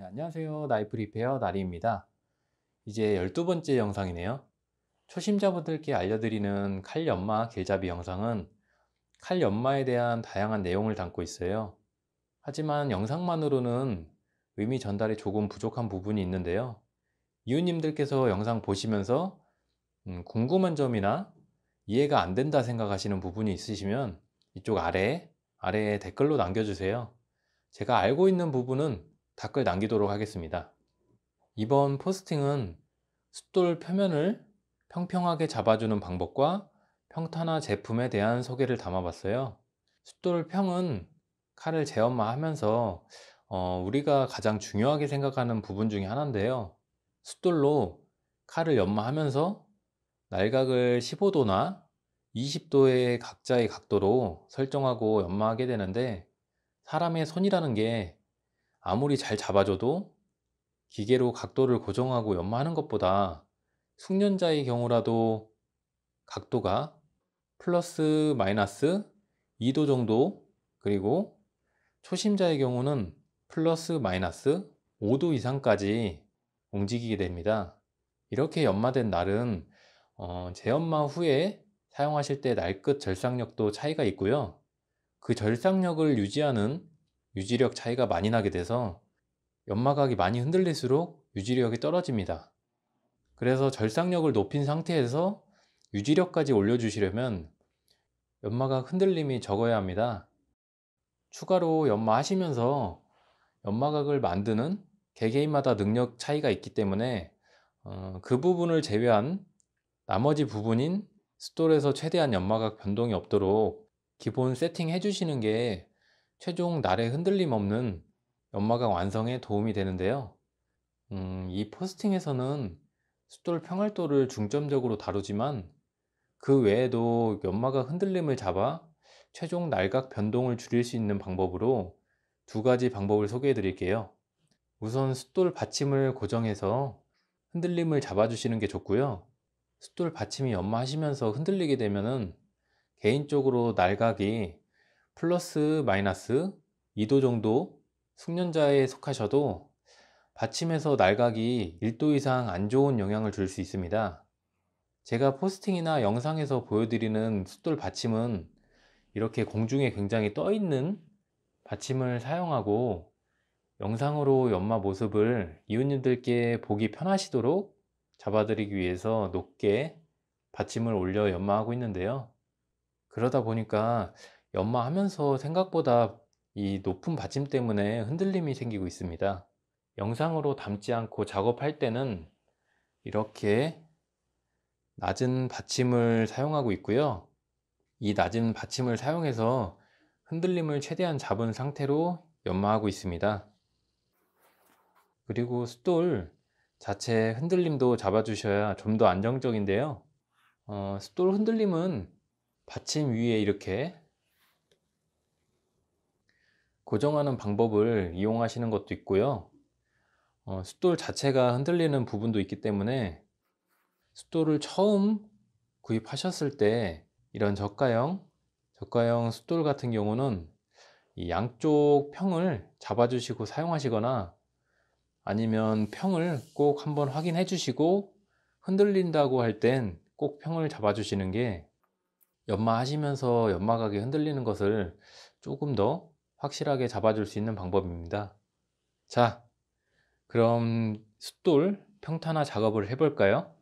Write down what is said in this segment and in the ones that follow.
네, 안녕하세요. 나이프 리페어 나리입니다. 이제 12번째 영상이네요. 초심자분들께 알려드리는 칼 연마 길잡이 영상은 칼 연마에 대한 다양한 내용을 담고 있어요. 하지만 영상만으로는 의미 전달이 조금 부족한 부분이 있는데요. 이웃님들께서 영상 보시면서 음, 궁금한 점이나 이해가 안 된다 생각하시는 부분이 있으시면 이쪽 아래 아래에 댓글로 남겨주세요. 제가 알고 있는 부분은 댓글 남기도록 하겠습니다. 이번 포스팅은 숫돌 표면을 평평하게 잡아주는 방법과 평탄화 제품에 대한 소개를 담아봤어요. 숫돌 평은 칼을 재엄마하면서 어, 우리가 가장 중요하게 생각하는 부분 중에 하나인데요. 숫돌로 칼을 연마하면서 날각을 15도나 20도의 각자의 각도로 설정하고 연마하게 되는데 사람의 손이라는 게 아무리 잘 잡아줘도 기계로 각도를 고정하고 연마하는 것보다 숙련자의 경우라도 각도가 플러스 마이너스 2도 정도 그리고 초심자의 경우는 플러스 마이너스 5도 이상까지 움직이게 됩니다. 이렇게 연마된 날은 어, 재연마 후에 사용하실 때날끝 절삭력도 차이가 있고요. 그 절삭력을 유지하는 유지력 차이가 많이 나게 돼서 연마각이 많이 흔들릴수록 유지력이 떨어집니다. 그래서 절삭력을 높인 상태에서 유지력까지 올려주시려면 연마각 흔들림이 적어야 합니다. 추가로 연마하시면서 연마각을 만드는 개개인마다 능력 차이가 있기 때문에 어, 그 부분을 제외한 나머지 부분인 스톨에서 최대한 연마각 변동이 없도록 기본 세팅 해주시는 게 최종 날에 흔들림 없는 연마강 완성에 도움이 되는데요. 음, 이 포스팅에서는 숫돌 평활도를 중점적으로 다루지만 그 외에도 연마가 흔들림을 잡아 최종 날각 변동을 줄일 수 있는 방법으로 두 가지 방법을 소개해 드릴게요. 우선 숫돌 받침을 고정해서 흔들림을 잡아주시는 게 좋고요. 숫돌 받침이 연마하시면서 흔들리게 되면 개인적으로 날각이 플러스 마이너스 2도 정도 숙련자에 속하셔도 받침에서 날각이 1도 이상 안 좋은 영향을 줄 수 있습니다. 제가 포스팅이나 영상에서 보여드리는 숫돌 받침은 이렇게 공중에 굉장히 떠있는 받침을 사용하고 영상으로 연마 모습을 이웃님들께 보기 편하시도록 잡아드리기 위해서 높게 받침을 올려 연마하고 있는데요. 그러다 보니까 연마하면서 생각보다 이 높은 받침 때문에 흔들림이 생기고 있습니다 영상으로 담지 않고 작업할 때는 이렇게 낮은 받침을 사용하고 있고요 이 낮은 받침을 사용해서 흔들림을 최대한 잡은 상태로 연마하고 있습니다 그리고 숫돌 자체 흔들림도 잡아주셔야 좀 더 안정적인데요 어, 숫돌 흔들림은 받침 위에 이렇게 고정하는 방법을 이용하시는 것도 있고요. 어, 숫돌 자체가 흔들리는 부분도 있기 때문에 숫돌을 처음 구입하셨을 때 이런 저가형, 저가형 숫돌 같은 경우는 이 양쪽 평을 잡아주시고 사용하시거나 아니면 평을 꼭 한번 확인해 주시고 흔들린다고 할 땐 꼭 평을 잡아주시는 게 연마 하시면서 연마 각이 흔들리는 것을 조금 더 확실하게 잡아줄 수 있는 방법입니다. 자, 그럼 숫돌 평탄화 작업을 해볼까요?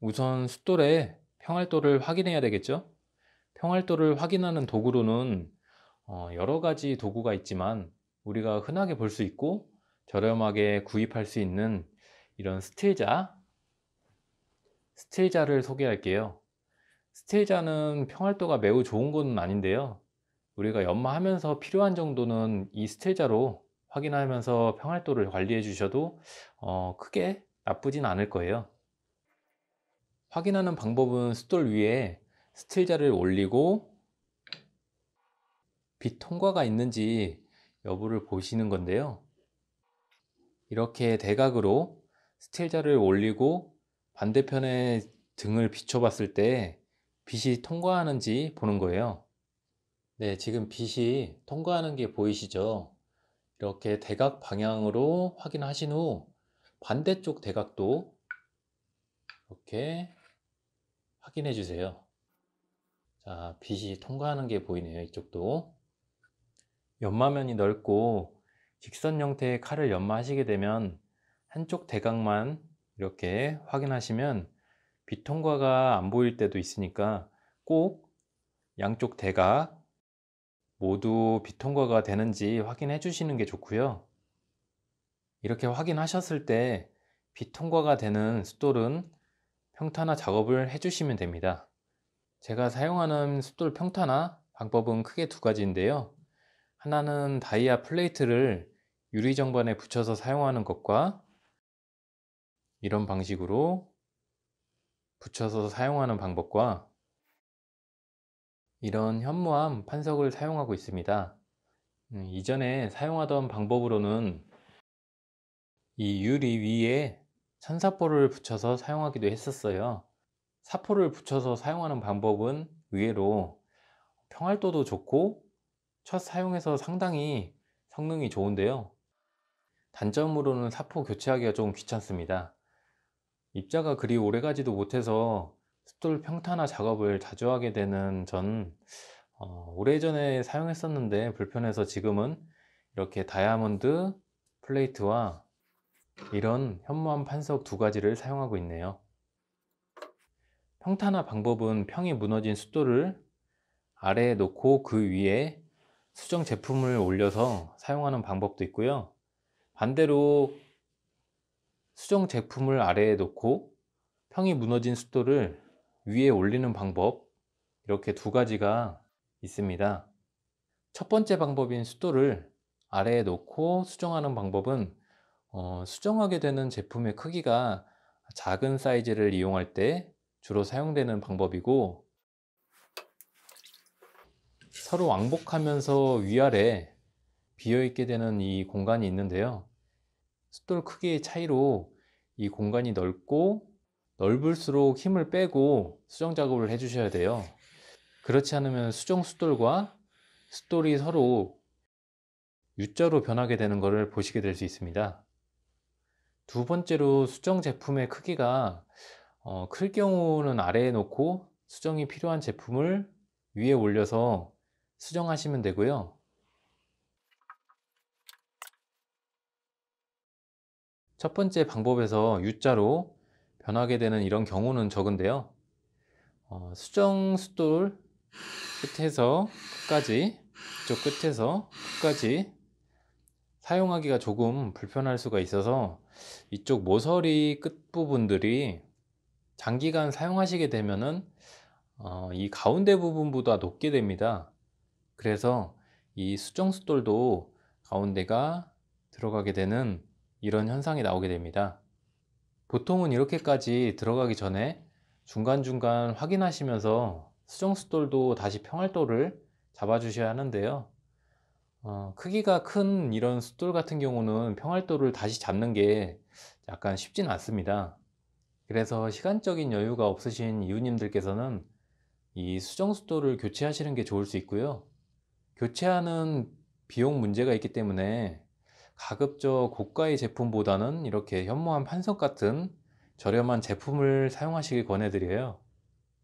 우선 숫돌에 평활도를 확인해야 되겠죠? 평활도를 확인하는 도구로는 어, 여러 가지 도구가 있지만 우리가 흔하게 볼 수 있고 저렴하게 구입할 수 있는 이런 스틸자 스틸자를 소개할게요 스틸자는 평활도가 매우 좋은 건 아닌데요 우리가 연마하면서 필요한 정도는 이 스틸자로 확인하면서 평활도를 관리해 주셔도 어, 크게 나쁘진 않을 거예요 확인하는 방법은 숫돌 위에 스틸자를 올리고 빛 통과가 있는지 여부를 보시는 건데요 이렇게 대각으로 스틸자를 올리고 반대편에 등을 비춰봤을 때 빛이 통과하는지 보는 거예요 네, 지금 빛이 통과하는 게 보이시죠? 이렇게 대각 방향으로 확인하신 후 반대쪽 대각도 이렇게 확인해 주세요. 자, 빛이 통과하는 게 보이네요. 이쪽도. 연마면이 넓고 직선 형태의 칼을 연마하시게 되면 한쪽 대각만 이렇게 확인하시면 빛 통과가 안 보일 때도 있으니까 꼭 양쪽 대각 모두 비통과가 되는지 확인해 주시는 게 좋고요. 이렇게 확인하셨을 때 비통과가 되는 숫돌은 평타나 작업을 해주시면 됩니다. 제가 사용하는 숫돌 평타나 방법은 크게 두 가지인데요. 하나는 다이아 플레이트를 유리 정반에 붙여서 사용하는 것과 이런 방식으로 붙여서 사용하는 방법과 이런 현무암 판석을 사용하고 있습니다. 음, 이전에 사용하던 방법으로는 이 유리 위에 천사포를 붙여서 사용하기도 했었어요. 사포를 붙여서 사용하는 방법은 의외로 평활도도 좋고 첫 사용해서 상당히 성능이 좋은데요. 단점으로는 사포 교체하기가 좀 귀찮습니다. 입자가 그리 오래 가지도 못해서 숫돌 평타나 작업을 자주 하게 되는 전 어, 오래전에 사용했었는데 불편해서 지금은 이렇게 다이아몬드 플레이트와 이런 현무암 판석 두 가지를 사용하고 있네요 평타나 방법은 평이 무너진 숫돌을 아래에 놓고 그 위에 수정 제품을 올려서 사용하는 방법도 있고요 반대로 수정 제품을 아래에 놓고 평이 무너진 숫돌을 위에 올리는 방법 이렇게 두 가지가 있습니다. 첫 번째 방법인 수도를 아래에 놓고 수정하는 방법은 어, 수정하게 되는 제품의 크기가 작은 사이즈를 이용할 때 주로 사용되는 방법이고 서로 왕복하면서 위아래 비어있게 되는 이 공간이 있는데요. 숫돌 크기의 차이로 이 공간이 넓고 넓을수록 힘을 빼고 수정 작업을 해주셔야 돼요. 그렇지 않으면 수정 숫돌과 숫돌이 서로 U자로 변하게 되는 것을 보시게 될 수 있습니다. 두 번째로 수정 제품의 크기가 어, 클 경우는 아래에 놓고 수정이 필요한 제품을 위에 올려서 수정하시면 되고요. 첫 번째 방법에서 U자로 변하게 되는 이런 경우는 적은데요. 어, 수정 숫돌 끝에서 끝까지 이쪽 끝에서 끝까지 사용하기가 조금 불편할 수가 있어서 이쪽 모서리 끝부분들이 장기간 사용하시게 되면은 어, 이 가운데 부분보다 높게 됩니다 그래서 이 수정숫돌도 가운데가 들어가게 되는 이런 현상이 나오게 됩니다 보통은 이렇게까지 들어가기 전에 중간중간 확인하시면서 수정숫돌도 다시 평활돌을 잡아주셔야 하는데요. 어, 크기가 큰 이런 숫돌 같은 경우는 평활돌을 다시 잡는 게 약간 쉽진 않습니다. 그래서 시간적인 여유가 없으신 이웃님들께서는 이 수정숫돌을 교체하시는 게 좋을 수 있고요. 교체하는 비용 문제가 있기 때문에 가급적 고가의 제품보다는 이렇게 현모한 판석 같은 저렴한 제품을 사용하시길 권해드려요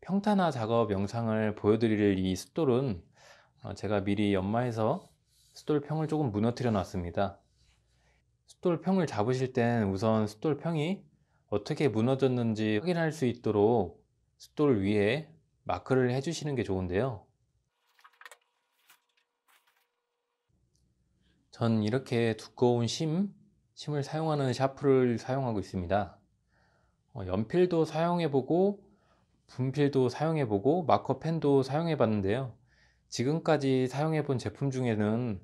평탄화 작업 영상을 보여드릴 이 숫돌은 어, 제가 미리 연마해서 숫돌평을 조금 무너뜨려 놨습니다 숫돌평을 잡으실 땐 우선 숫돌평이 어떻게 무너졌는지 확인할 수 있도록 숫돌 위에 마크를 해주시는 게 좋은데요 전 이렇게 두꺼운 심, 심을 사용하는 샤프를 사용하고 있습니다. 어, 연필도 사용해보고 분필도 사용해보고 마커펜도 사용해봤는데요. 지금까지 사용해본 제품 중에는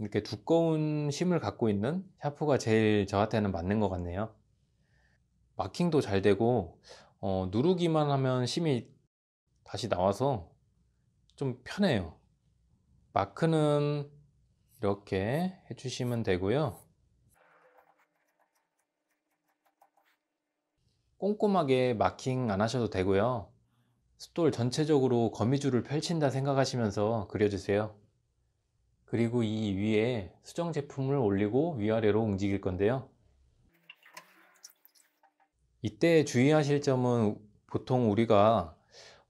이렇게 두꺼운 심을 갖고 있는 샤프가 제일 저한테는 맞는 것 같네요. 마킹도 잘 되고 어, 누르기만 하면 심이 다시 나와서 좀 편해요. 마크는 이렇게 해주시면 되고요. 꼼꼼하게 마킹 안 하셔도 되고요. 숫돌 전체적으로 거미줄을 펼친다 생각하시면서 그려주세요. 그리고 이 위에 수정 제품을 올리고 위아래로 움직일 건데요. 이때 주의하실 점은 보통 우리가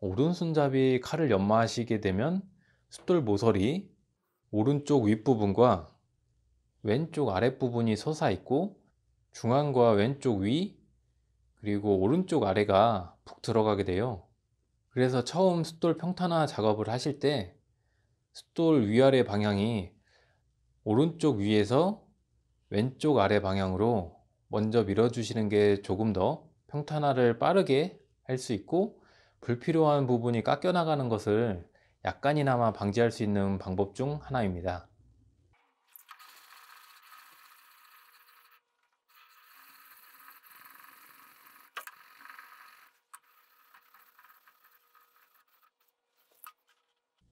오른손잡이 칼을 연마하시게 되면 숫돌 모서리 오른쪽 윗부분과 왼쪽 아랫부분이 솟아있고 중앙과 왼쪽 위 그리고 오른쪽 아래가 푹 들어가게 돼요 그래서 처음 숫돌 평탄화 작업을 하실 때 숫돌 위아래 방향이 오른쪽 위에서 왼쪽 아래 방향으로 먼저 밀어 주시는 게 조금 더 평탄화를 빠르게 할 수 있고 불필요한 부분이 깎여 나가는 것을 약간이나마 방지할 수 있는 방법 중 하나입니다.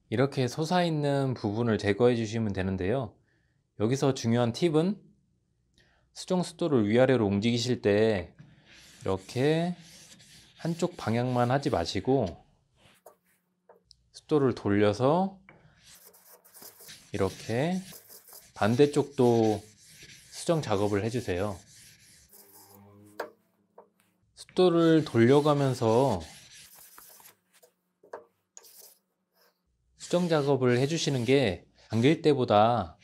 이렇게 솟아있는 부분을 제거해 주시면 되는데요. 여기서 중요한 팁은 수정 수도를 위아래로 움직이실 때 이렇게 한쪽 방향만 하지 마시고 습도를 돌려서 이렇게 반대쪽도 수정 작업을 해주세요. 습도를 돌려가면서 수정 작업을 해주시는 게 당길 때보다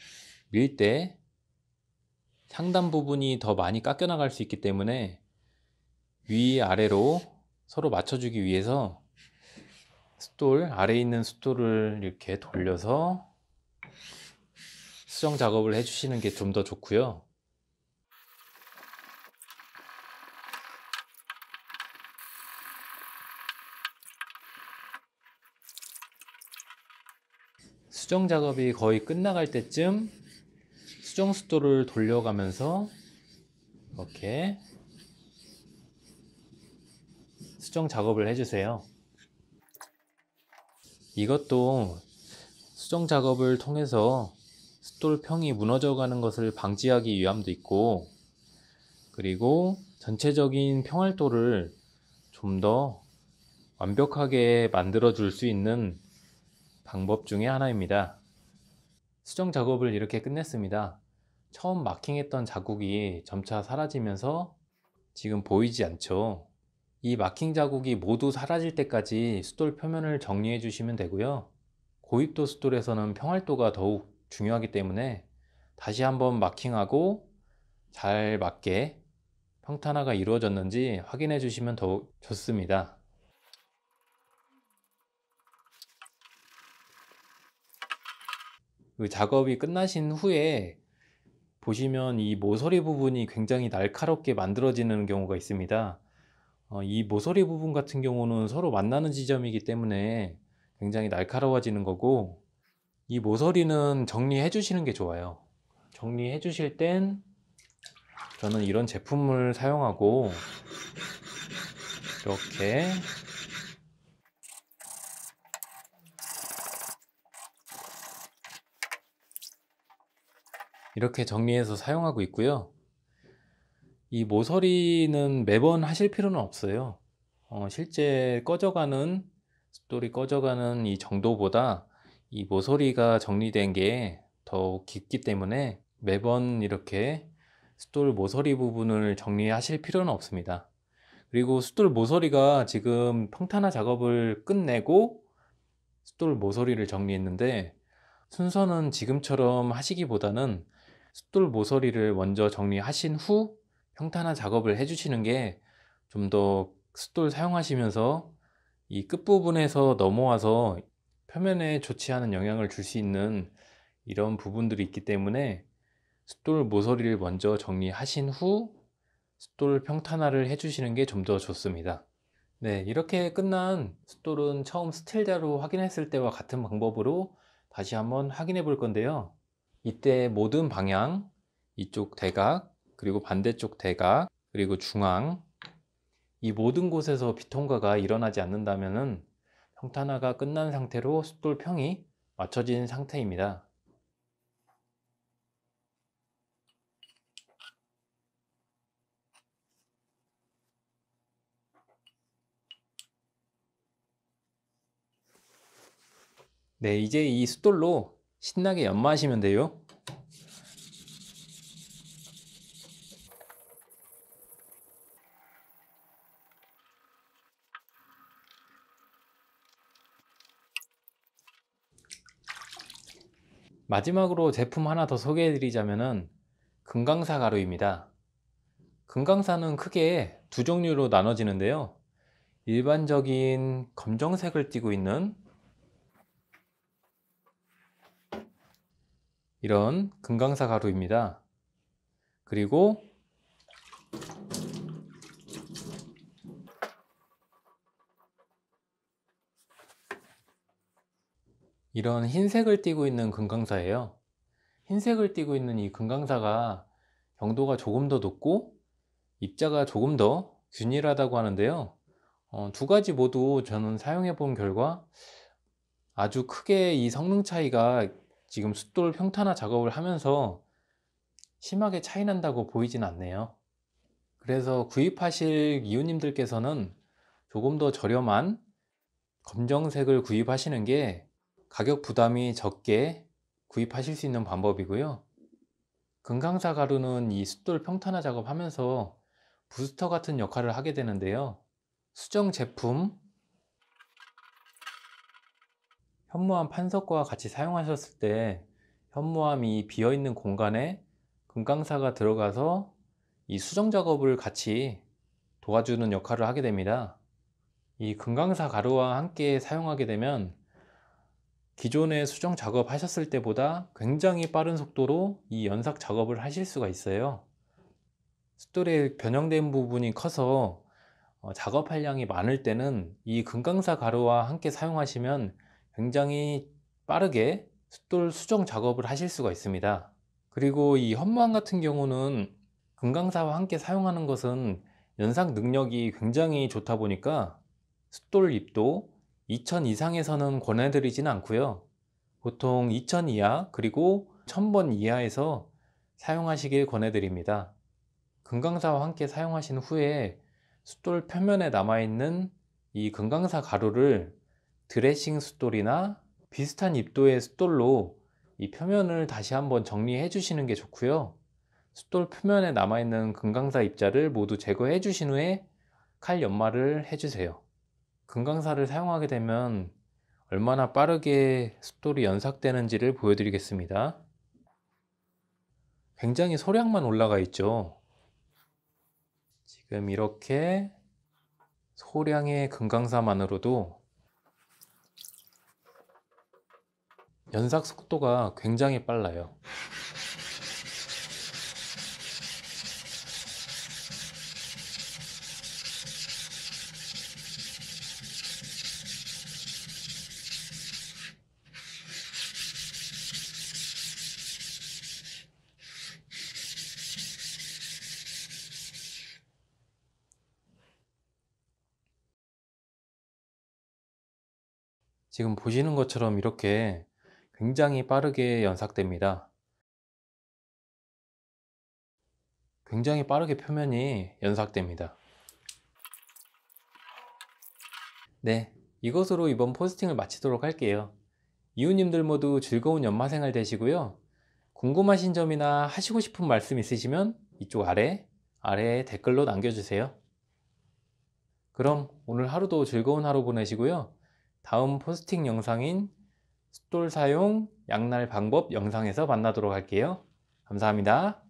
밀 때 상단 부분이 더 많이 깎여 나갈 수 있기 때문에 위 아래로 서로 맞춰주기 위해서 숫돌 아래에 있는 숫돌을 이렇게 돌려서 수정 작업을 해주시는 게 좀 더 좋고요. 수정 작업이 거의 끝나갈 때쯤 수정 숫돌을 돌려가면서 이렇게 수정 작업을 해주세요. 이것도 수정 작업을 통해서 스톨평이 무너져가는 것을 방지하기 위함도 있고 그리고 전체적인 평활도를 좀 더 완벽하게 만들어 줄 수 있는 방법 중의 하나입니다. 수정 작업을 이렇게 끝냈습니다. 처음 마킹했던 자국이 점차 사라지면서 지금 보이지 않죠. 이 마킹 자국이 모두 사라질 때까지 숫돌 표면을 정리해 주시면 되고요. 고입도 숫돌에서는 평활도가 더욱 중요하기 때문에 다시 한번 마킹하고 잘 맞게 평탄화가 이루어졌는지 확인해 주시면 더욱 좋습니다. 그 작업이 끝나신 후에 보시면 이 모서리 부분이 굉장히 날카롭게 만들어지는 경우가 있습니다. 어, 이 모서리 부분 같은 경우는 서로 만나는 지점이기 때문에 굉장히 날카로워지는 거고 이 모서리는 정리해 주시는 게 좋아요 정리해 주실 땐 저는 이런 제품을 사용하고 이렇게 이렇게 정리해서 사용하고 있고요 이 모서리는 매번 하실 필요는 없어요. 어, 실제 꺼져가는 숫돌이 꺼져가는 이 정도보다 이 모서리가 정리된 게 더욱 깊기 때문에 매번 이렇게 숫돌 모서리 부분을 정리하실 필요는 없습니다. 그리고 숫돌 모서리가 지금 평탄화 작업을 끝내고 숫돌 모서리를 정리했는데 순서는 지금처럼 하시기보다는 숫돌 모서리를 먼저 정리하신 후 평탄화 작업을 해주시는 게 좀 더 숫돌 사용하시면서 이 끝부분에서 넘어와서 표면에 좋지 않은 영향을 줄 수 있는 이런 부분들이 있기 때문에 숫돌 모서리를 먼저 정리하신 후 숫돌 평탄화를 해주시는 게 좀 더 좋습니다. 네, 이렇게 끝난 숫돌은 처음 스틸자로 확인했을 때와 같은 방법으로 다시 한번 확인해 볼 건데요. 이때 모든 방향, 이쪽 대각, 그리고 반대쪽 대각, 그리고 중앙 이 모든 곳에서 비통과가 일어나지 않는다면 평탄화가 끝난 상태로 숫돌평이 맞춰진 상태입니다. 네, 이제 이 숫돌로 신나게 연마하시면 돼요. 마지막으로 제품 하나 더 소개해 드리자면 금강사 가루입니다. 금강사는 크게 두 종류로 나눠지는데요. 일반적인 검정색을 띠고 있는 이런 금강사 가루입니다. 그리고 이런 흰색을 띠고 있는 금강사예요. 흰색을 띠고 있는 이 금강사가 경도가 조금 더 높고 입자가 조금 더 균일하다고 하는데요. 어, 두 가지 모두 저는 사용해 본 결과 아주 크게 이 성능 차이가 지금 숫돌 평탄화 작업을 하면서 심하게 차이 난다고 보이진 않네요. 그래서 구입하실 이웃님들께서는 조금 더 저렴한 검정색을 구입하시는 게 가격 부담이 적게 구입하실 수 있는 방법이고요. 금강사 가루는 이 숫돌 평탄화 작업하면서 부스터 같은 역할을 하게 되는데요. 수정 제품, 현무암 판석과 같이 사용하셨을 때 현무암이 비어있는 공간에 금강사가 들어가서 이 수정 작업을 같이 도와주는 역할을 하게 됩니다. 이 금강사 가루와 함께 사용하게 되면 기존에 수정 작업 하셨을 때보다 굉장히 빠른 속도로 이 연삭 작업을 하실 수가 있어요 숫돌에 변형된 부분이 커서 어, 작업 할량이 많을 때는 이 금강사 가루와 함께 사용하시면 굉장히 빠르게 숫돌 수정 작업을 하실 수가 있습니다 그리고 이 현무암 같은 경우는 금강사와 함께 사용하는 것은 연삭 능력이 굉장히 좋다 보니까 숫돌 입도 2000 이상에서는 권해드리진 않고요. 보통 2000 이하 그리고 1000번 이하에서 사용하시길 권해드립니다. 금강사와 함께 사용하신 후에 숫돌 표면에 남아있는 이 금강사 가루를 드레싱 숫돌이나 비슷한 입도의 숫돌로 이 표면을 다시 한번 정리해 주시는 게 좋고요. 숫돌 표면에 남아있는 금강사 입자를 모두 제거해 주신 후에 칼 연마를 해주세요. 금강사를 사용하게 되면 얼마나 빠르게 숫돌이 연삭되는지를 보여드리겠습니다. 굉장히 소량만 올라가 있죠. 지금 이렇게 소량의 금강사만으로도 연삭 속도가 굉장히 빨라요. 지금 보시는 것처럼 이렇게 굉장히 빠르게 연삭됩니다. 굉장히 빠르게 표면이 연삭됩니다. 네, 이것으로 이번 포스팅을 마치도록 할게요. 이웃님들 모두 즐거운 연마 생활 되시고요. 궁금하신 점이나 하시고 싶은 말씀 있으시면 이쪽 아래, 아래 댓글로 남겨주세요. 그럼 오늘 하루도 즐거운 하루 보내시고요. 다음 포스팅 영상인 숫돌 사용 양날 방법 영상에서 만나도록 할게요. 감사합니다.